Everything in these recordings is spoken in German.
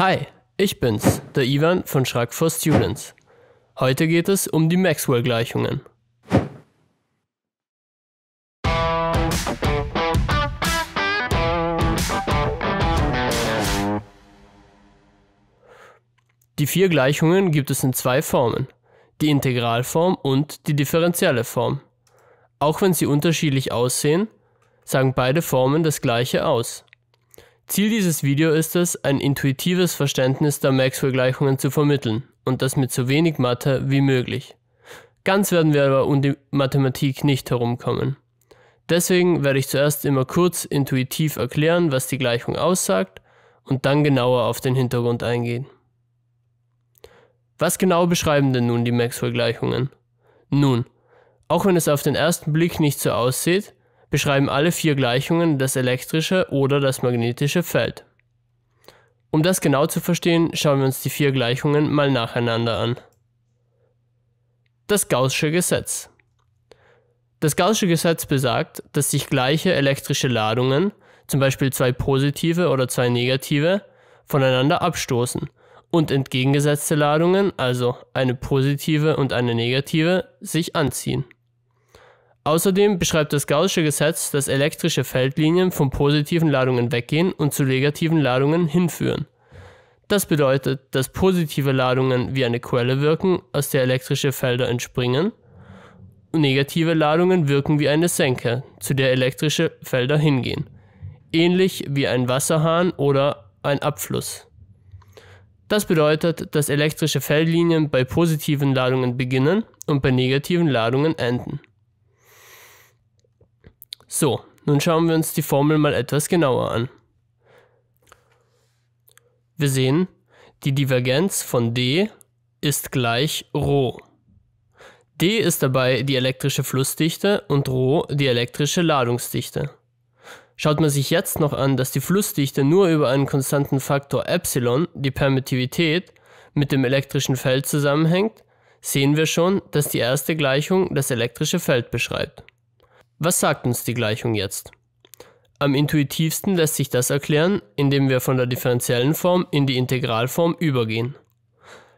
Hi, ich bin's, der Ivan von Shrug for Students. Heute geht es um die Maxwell-Gleichungen. Die vier Gleichungen gibt es in zwei Formen, die Integralform und die differenzielle Form. Auch wenn sie unterschiedlich aussehen, sagen beide Formen das gleiche aus. Ziel dieses Video ist es, ein intuitives Verständnis der Maxwell-Gleichungen zu vermitteln und das mit so wenig Mathe wie möglich. Ganz werden wir aber um die Mathematik nicht herumkommen. Deswegen werde ich zuerst immer kurz intuitiv erklären, was die Gleichung aussagt und dann genauer auf den Hintergrund eingehen. Was genau beschreiben denn nun die Maxwell-Gleichungen? Nun, auch wenn es auf den ersten Blick nicht so aussieht, beschreiben alle vier Gleichungen das elektrische oder das magnetische Feld. Um das genau zu verstehen, schauen wir uns die vier Gleichungen mal nacheinander an. Das Gaußsche Gesetz. Das Gaußsche Gesetz besagt, dass sich gleiche elektrische Ladungen, zum Beispiel zwei positive oder zwei negative, voneinander abstoßen und entgegengesetzte Ladungen, also eine positive und eine negative, sich anziehen. Außerdem beschreibt das Gaußsche Gesetz, dass elektrische Feldlinien von positiven Ladungen weggehen und zu negativen Ladungen hinführen. Das bedeutet, dass positive Ladungen wie eine Quelle wirken, aus der elektrische Felder entspringen, und negative Ladungen wirken wie eine Senke, zu der elektrische Felder hingehen, ähnlich wie ein Wasserhahn oder ein Abfluss. Das bedeutet, dass elektrische Feldlinien bei positiven Ladungen beginnen und bei negativen Ladungen enden. So, nun schauen wir uns die Formel mal etwas genauer an. Wir sehen, die Divergenz von D ist gleich ρ. D ist dabei die elektrische Flussdichte und ρ die elektrische Ladungsdichte. Schaut man sich jetzt noch an, dass die Flussdichte nur über einen konstanten Faktor ε, die Permittivität, mit dem elektrischen Feld zusammenhängt, sehen wir schon, dass die erste Gleichung das elektrische Feld beschreibt. Was sagt uns die Gleichung jetzt? Am intuitivsten lässt sich das erklären, indem wir von der differenziellen Form in die Integralform übergehen.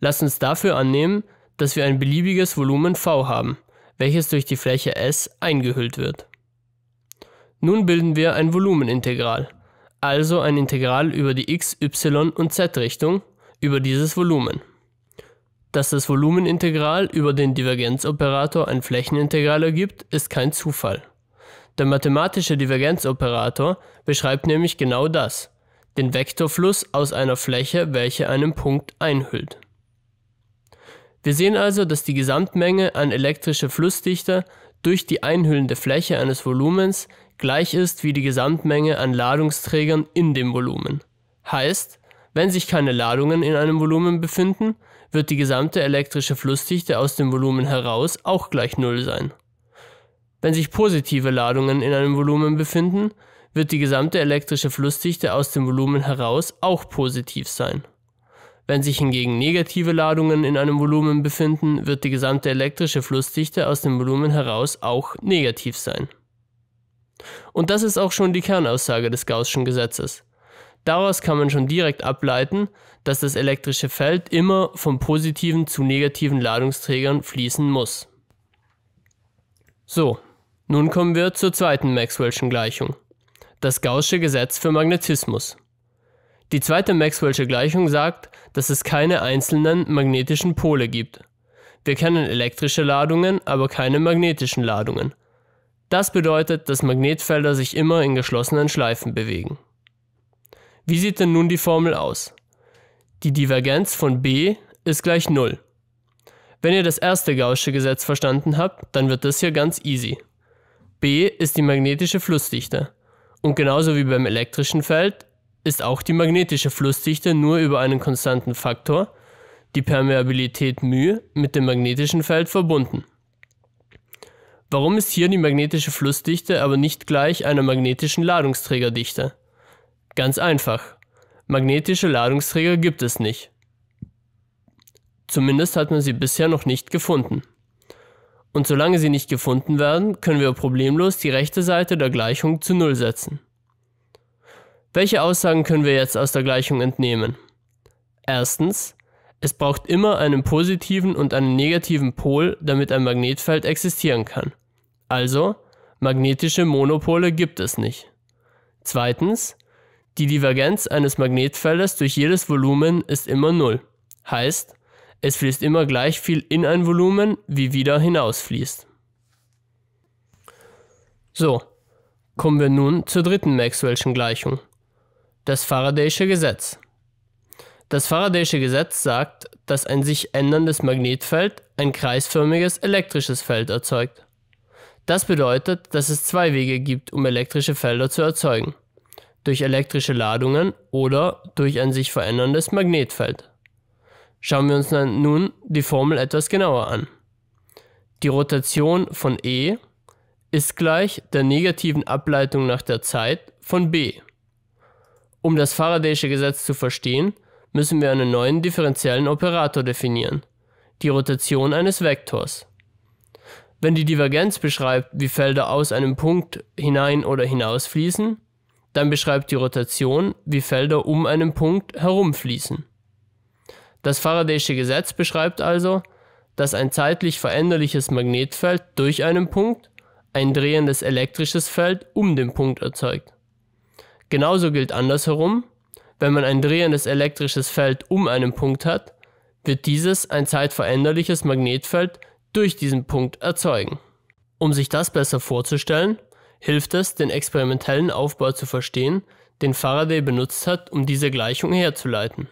Lass uns dafür annehmen, dass wir ein beliebiges Volumen v haben, welches durch die Fläche S eingehüllt wird. Nun bilden wir ein Volumenintegral, also ein Integral über die x, y und z-Richtung über dieses Volumen. Dass das Volumenintegral über den Divergenzoperator ein Flächenintegral ergibt, ist kein Zufall. Der mathematische Divergenzoperator beschreibt nämlich genau das, den Vektorfluss aus einer Fläche, welche einen Punkt einhüllt. Wir sehen also, dass die Gesamtmenge an elektrischer Flussdichte durch die einhüllende Fläche eines Volumens gleich ist wie die Gesamtmenge an Ladungsträgern in dem Volumen. Heißt, wenn sich keine Ladungen in einem Volumen befinden, wird die gesamte elektrische Flussdichte aus dem Volumen heraus auch gleich Null sein. Wenn sich positive Ladungen in einem Volumen befinden, wird die gesamte elektrische Flussdichte aus dem Volumen heraus auch positiv sein. Wenn sich hingegen negative Ladungen in einem Volumen befinden, wird die gesamte elektrische Flussdichte aus dem Volumen heraus auch negativ sein. Und das ist auch schon die Kernaussage des Gaußschen Gesetzes. Daraus kann man schon direkt ableiten, dass das elektrische Feld immer von positiven zu negativen Ladungsträgern fließen muss. So, nun kommen wir zur zweiten Maxwell'schen Gleichung, das Gaußsche Gesetz für Magnetismus. Die zweite Maxwell'sche Gleichung sagt, dass es keine einzelnen magnetischen Pole gibt. Wir kennen elektrische Ladungen, aber keine magnetischen Ladungen. Das bedeutet, dass Magnetfelder sich immer in geschlossenen Schleifen bewegen. Wie sieht denn nun die Formel aus? Die Divergenz von b ist gleich 0. Wenn ihr das erste Gaußsche Gesetz verstanden habt, dann wird das hier ganz easy. B ist die magnetische Flussdichte. Und genauso wie beim elektrischen Feld ist auch die magnetische Flussdichte nur über einen konstanten Faktor, die Permeabilität μ, mit dem magnetischen Feld verbunden. Warum ist hier die magnetische Flussdichte aber nicht gleich einer magnetischen Ladungsträgerdichte? Ganz einfach. Magnetische Ladungsträger gibt es nicht. Zumindest hat man sie bisher noch nicht gefunden. Und solange sie nicht gefunden werden, können wir problemlos die rechte Seite der Gleichung zu Null setzen. Welche Aussagen können wir jetzt aus der Gleichung entnehmen? Erstens, es braucht immer einen positiven und einen negativen Pol, damit ein Magnetfeld existieren kann. Also, magnetische Monopole gibt es nicht. Zweitens, die Divergenz eines Magnetfeldes durch jedes Volumen ist immer Null. Heißt, es fließt immer gleich viel in ein Volumen, wie wieder hinausfließt. So, kommen wir nun zur dritten Maxwell'schen Gleichung. Das Faraday'sche Gesetz. Das Faraday'sche Gesetz sagt, dass ein sich änderndes Magnetfeld ein kreisförmiges elektrisches Feld erzeugt. Das bedeutet, dass es zwei Wege gibt, um elektrische Felder zu erzeugen durch elektrische Ladungen oder durch ein sich veränderndes Magnetfeld. Schauen wir uns nun die Formel etwas genauer an. Die Rotation von E ist gleich der negativen Ableitung nach der Zeit von B. Um das Faradaysche Gesetz zu verstehen, müssen wir einen neuen differenziellen Operator definieren, die Rotation eines Vektors. Wenn die Divergenz beschreibt, wie Felder aus einem Punkt hinein oder hinaus fließen, dann beschreibt die Rotation, wie Felder um einen Punkt herumfließen. Das Faradaysche Gesetz beschreibt also, dass ein zeitlich veränderliches Magnetfeld durch einen Punkt ein drehendes elektrisches Feld um den Punkt erzeugt. Genauso gilt andersherum, wenn man ein drehendes elektrisches Feld um einen Punkt hat, wird dieses ein zeitveränderliches Magnetfeld durch diesen Punkt erzeugen. Um sich das besser vorzustellen, hilft es, den experimentellen Aufbau zu verstehen, den Faraday benutzt hat, um diese Gleichung herzuleiten.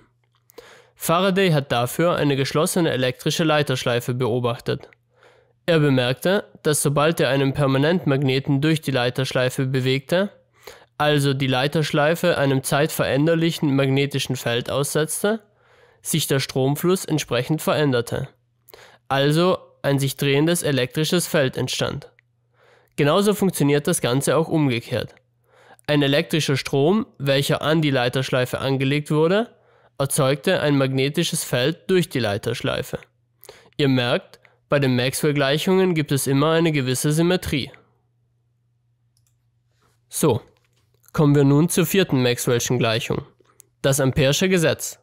Faraday hat dafür eine geschlossene elektrische Leiterschleife beobachtet. Er bemerkte, dass sobald er einen Permanentmagneten durch die Leiterschleife bewegte, also die Leiterschleife einem zeitveränderlichen magnetischen Feld aussetzte, sich der Stromfluss entsprechend veränderte. Also ein sich drehendes elektrisches Feld entstand. Genauso funktioniert das Ganze auch umgekehrt. Ein elektrischer Strom, welcher an die Leiterschleife angelegt wurde, erzeugte ein magnetisches Feld durch die Leiterschleife. Ihr merkt, bei den Maxwell-Gleichungen gibt es immer eine gewisse Symmetrie. So, kommen wir nun zur vierten Maxwell'schen Gleichung, das Ampere'sche Gesetz.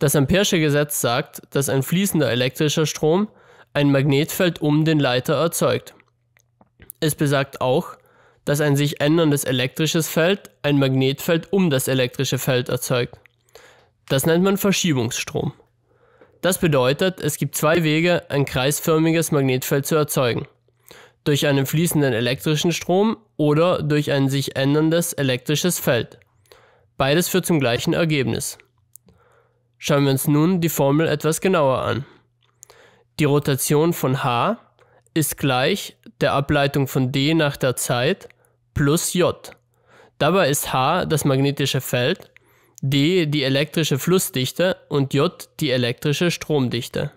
Das Ampere'sche Gesetz sagt, dass ein fließender elektrischer Strom ein Magnetfeld um den Leiter erzeugt. Es besagt auch, dass ein sich änderndes elektrisches Feld ein Magnetfeld um das elektrische Feld erzeugt. Das nennt man Verschiebungsstrom. Das bedeutet, es gibt zwei Wege, ein kreisförmiges Magnetfeld zu erzeugen. Durch einen fließenden elektrischen Strom oder durch ein sich änderndes elektrisches Feld. Beides führt zum gleichen Ergebnis. Schauen wir uns nun die Formel etwas genauer an. Die Rotation von h ist gleich der Ableitung von D nach der Zeit, plus J. Dabei ist H das magnetische Feld, D die elektrische Flussdichte und J die elektrische Stromdichte.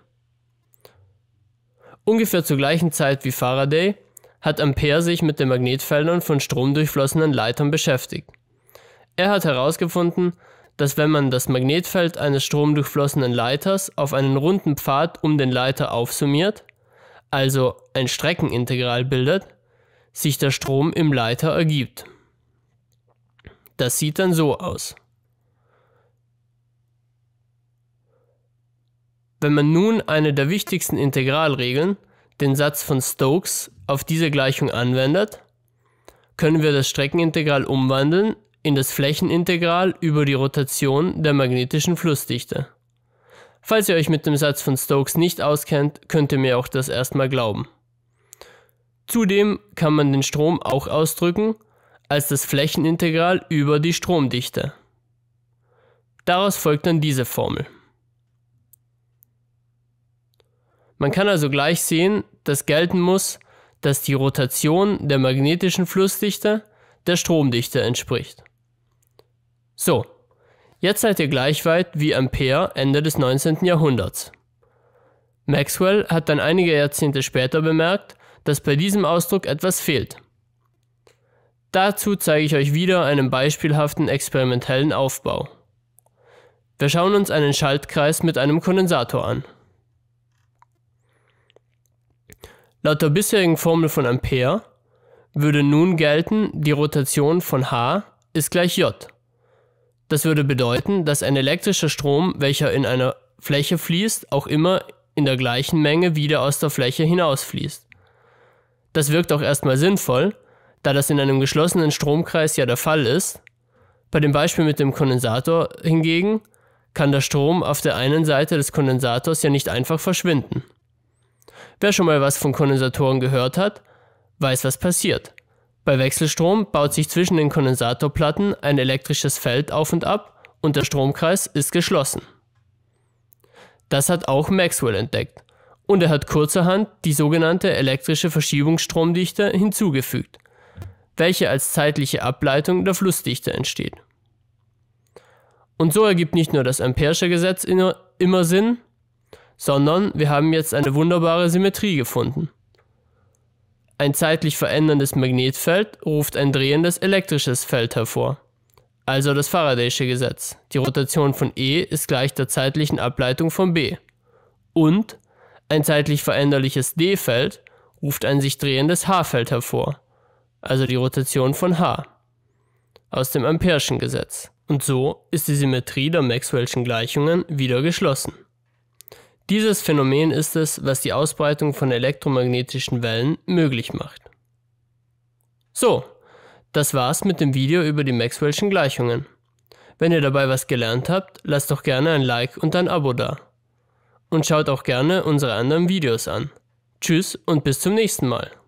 Ungefähr zur gleichen Zeit wie Faraday hat Ampere sich mit den Magnetfeldern von stromdurchflossenen Leitern beschäftigt. Er hat herausgefunden, dass wenn man das Magnetfeld eines stromdurchflossenen Leiters auf einen runden Pfad um den Leiter aufsummiert, also ein Streckenintegral bildet, sich der Strom im Leiter ergibt. Das sieht dann so aus. Wenn man nun eine der wichtigsten Integralregeln, den Satz von Stokes, auf diese Gleichung anwendet, können wir das Streckenintegral umwandeln in das Flächenintegral über die Rotation der magnetischen Flussdichte. Falls ihr euch mit dem Satz von Stokes nicht auskennt, könnt ihr mir auch das erstmal glauben. Zudem kann man den Strom auch ausdrücken als das Flächenintegral über die Stromdichte. Daraus folgt dann diese Formel. Man kann also gleich sehen, dass gelten muss, dass die Rotation der magnetischen Flussdichte der Stromdichte entspricht. So, Jetzt seid ihr gleich weit wie Ampere Ende des 19. Jahrhunderts. Maxwell hat dann einige Jahrzehnte später bemerkt, dass bei diesem Ausdruck etwas fehlt. Dazu zeige ich euch wieder einen beispielhaften experimentellen Aufbau. Wir schauen uns einen Schaltkreis mit einem Kondensator an. Laut der bisherigen Formel von Ampere würde nun gelten, die Rotation von H ist gleich J das würde bedeuten, dass ein elektrischer Strom, welcher in einer Fläche fließt, auch immer in der gleichen Menge wieder aus der Fläche hinausfließt. Das wirkt auch erstmal sinnvoll, da das in einem geschlossenen Stromkreis ja der Fall ist. Bei dem Beispiel mit dem Kondensator hingegen kann der Strom auf der einen Seite des Kondensators ja nicht einfach verschwinden. Wer schon mal was von Kondensatoren gehört hat, weiß, was passiert. Bei Wechselstrom baut sich zwischen den Kondensatorplatten ein elektrisches Feld auf und ab und der Stromkreis ist geschlossen. Das hat auch Maxwell entdeckt und er hat kurzerhand die sogenannte elektrische Verschiebungsstromdichte hinzugefügt, welche als zeitliche Ableitung der Flussdichte entsteht. Und so ergibt nicht nur das Ampere'sche Gesetz immer Sinn, sondern wir haben jetzt eine wunderbare Symmetrie gefunden. Ein zeitlich veränderndes Magnetfeld ruft ein drehendes elektrisches Feld hervor. Also das Faradaysche Gesetz. Die Rotation von E ist gleich der zeitlichen Ableitung von B. Und ein zeitlich veränderliches D-Feld ruft ein sich drehendes H-Feld hervor. Also die Rotation von H. Aus dem Ampere'schen Gesetz. Und so ist die Symmetrie der Maxwell'schen Gleichungen wieder geschlossen. Dieses Phänomen ist es, was die Ausbreitung von elektromagnetischen Wellen möglich macht. So, das war's mit dem Video über die Maxwell'schen Gleichungen. Wenn ihr dabei was gelernt habt, lasst doch gerne ein Like und ein Abo da. Und schaut auch gerne unsere anderen Videos an. Tschüss und bis zum nächsten Mal.